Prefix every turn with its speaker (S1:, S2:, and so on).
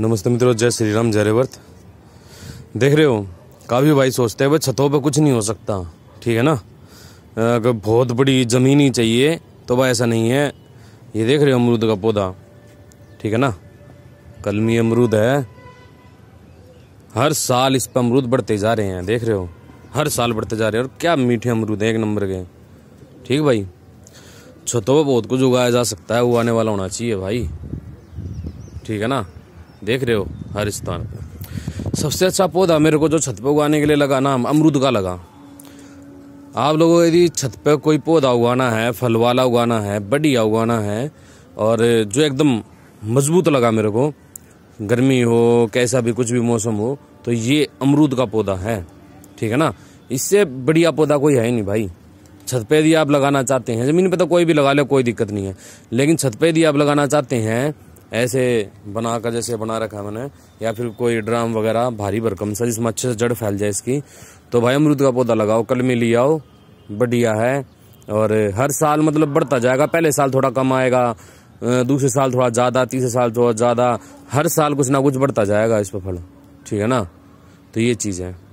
S1: नमस्ते मित्रों जय श्री राम जय रेवर्थ देख रहे हो काफ़ी भाई सोचते हैं भाई छतों पे कुछ नहीं हो सकता ठीक है ना अगर बहुत बड़ी ज़मीन ही चाहिए तो भाई ऐसा नहीं है ये देख रहे हो अमरूद का पौधा ठीक है ना कलमी अमरूद है हर साल इस पर अमरूद बढ़ते जा रहे हैं देख रहे हो हर साल बढ़ते जा रहे हैं और क्या मीठे अमरूद हैं एक नंबर के ठीक भाई छतों पर बहुत कुछ उगाया जा सकता है उगाने वाला होना चाहिए भाई ठीक है ना देख रहे हो हर स्थान पर सबसे अच्छा पौधा मेरे को जो छत पर उगाने के लिए लगा ना अमरूद का लगा आप लोगों को यदि छत पर कोई पौधा उगाना है फल वाला उगाना है बढ़िया उगाना है और जो एकदम मजबूत लगा मेरे को गर्मी हो कैसा भी कुछ भी मौसम हो तो ये अमरूद का पौधा है ठीक है ना इससे बढ़िया पौधा कोई है नहीं भाई छत पे यदि आप लगाना चाहते हैं ज़मीन पे तो कोई भी लगा ले कोई दिक्कत नहीं है लेकिन छत पे यदि आप लगाना चाहते हैं ऐसे बना कर जैसे बना रखा है मैंने या फिर कोई ड्राम वगैरह भारी भरकम सा जिसमें अच्छे से जड़ फैल जाए इसकी तो भाई अमरूद का पौधा लगाओ कल में ले आओ बढ़िया है और हर साल मतलब बढ़ता जाएगा पहले साल थोड़ा कम आएगा दूसरे साल थोड़ा ज़्यादा तीसरे साल थोड़ा ज़्यादा हर साल कुछ ना कुछ बढ़ता जाएगा इस पर फल ठीक है ना तो ये चीज़ है